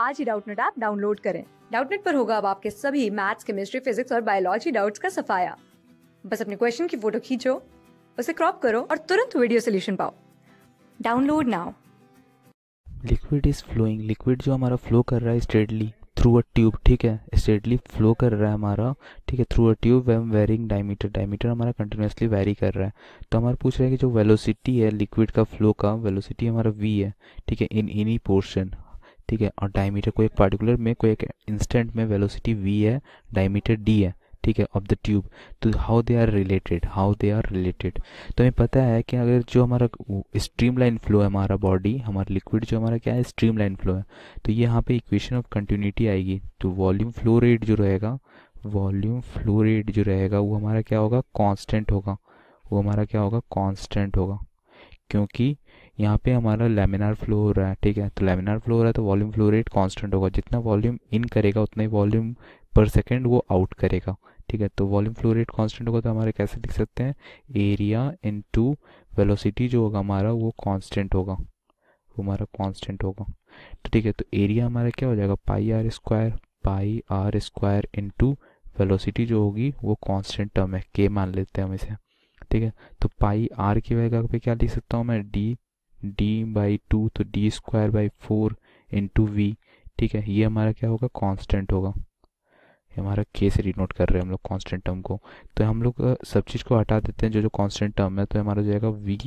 आज ही Doubtnut app download करें डाउटनेट पर होगा अब आपके सभी मैथ्स केमिस्ट्री फिजिक्स और बायोलॉजी डाउट्स का सफाया बस अपने क्वेश्चन की फोटो खींचो उसे क्रॉप करो और तुरंत वीडियो सोल्यूशन पाओ download now liquid is flowing liquid जो हमारा फ्लो कर रहा है स्ट्रेटली थ्रू अ ट्यूब ठीक है स्टेडली फ्लो कर रहा है हमारा ठीक है थ्रू अ ट्यूब वेम वेरिंग डायमीटर डायमीटर हमारा कंटिन्यूसली वेरी कर रहा है तो हमारा पूछ रहा है कि जो वेलोसिटी है लिक्विड का फ्लो का वेलोसिटी हमारा वी है ठीक है इन एनी पोर्शन ठीक है और डायमीटर कोई एक पार्टिकुलर में कोई एक इंस्टेंट में वेलोसिटी वी है डायमीटर डी है ठीक है ऑफ द ट्यूब तो how they are related how they are related तो हमें पता है कि अगर जो हमारा स्ट्रीम लाइन फ्लो है हमारा बॉडी हमारा लिक्विड जो हमारा क्या है स्ट्रीम लाइन फ्लो है तो ये यहाँ पे इक्वेशन ऑफ कंटिन्यूटी आएगी तो वॉल्यूम फ्लो रेट जो रहेगा वॉल्यूम फ्लो रेट जो रहेगा वो हमारा क्या होगा कॉन्स्टेंट होगा वो हमारा क्या होगा कॉन्स्टेंट होगा क्योंकि यहाँ पे हमारा लेमिनार फ्लो हो रहा है ठीक है तो लेमिनार फ्लो हो रहा है तो वॉल्यूम फ्लो रेट कांस्टेंट होगा जितना वॉल्यूम इन करेगा उतना ही वॉल्यूम पर सेकेंड वो आउट करेगा ठीक है तो वॉल्यूम फ्लो रेट कांस्टेंट होगा तो हमारे कैसे लिख सकते हैं एरिया इन टू वेलोसिटी जो होगा हमारा वो कॉन्स्टेंट होगा वो हमारा कॉन्स्टेंट होगा तो ठीक है तो एरिया हमारा क्या हो जाएगा pi R square pi R square into velocity जो होगी वो कॉन्स्टेंट टर्म है के मान लेते हैं हम इसे ठीक है तो पाई आर की वजह पे क्या लिख सकता हूँ मैं डी डी बाई टू तो D square by four into V ठीक है ये हमारा क्या होगा कांस्टेंट होगा ये हमारा के से डिनोट कर रहे हैं हम लोग कांस्टेंट टर्म को तो हम लोग सब चीज़ को हटा देते हैं जो जो कांस्टेंट टर्म है तो हमारा जाएगा वी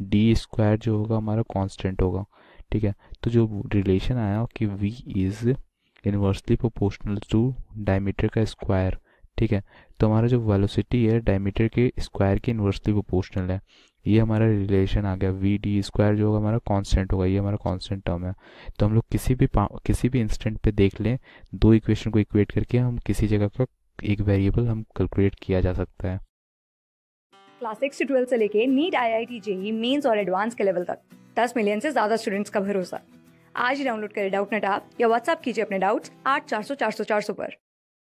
डी स्क्वायर जो होगा हमारा कांस्टेंट होगा ठीक है तो जो रिलेशन आया कि V is inversely proportional to diameter का स्क्वायर ठीक है तो हमारा जो वेलोसिटी है डायमीटर के स्क्वायर के इन्वर्सली प्रोपोर्शनल है ये हमारा रिलेशन आ गया वी डी स्क्वायर जो होगा हमारा कांस्टेंट होगा ये हमारा कांस्टेंट टर्म है तो हम लोग किसी भी किसी भी इंस्टेंट पे देख लें दो इक्वेशन को इक्वेट करके हम किसी जगह का एक वेरिएबल हम कैलकुलेट किया जा सकता है क्लास सिक्स से ट्वेल्थ से लेके NEET I I T JEE mains और एडवांस के लेवल तक दस मिलियन से ज्यादा स्टूडेंट्स का भरोसा आज ही डाउनलोड करें डाउट नेट आप या व्हाट्सअप कीजिए अपने डाउट्स आठ चार सौ चार सौ चार सौ पर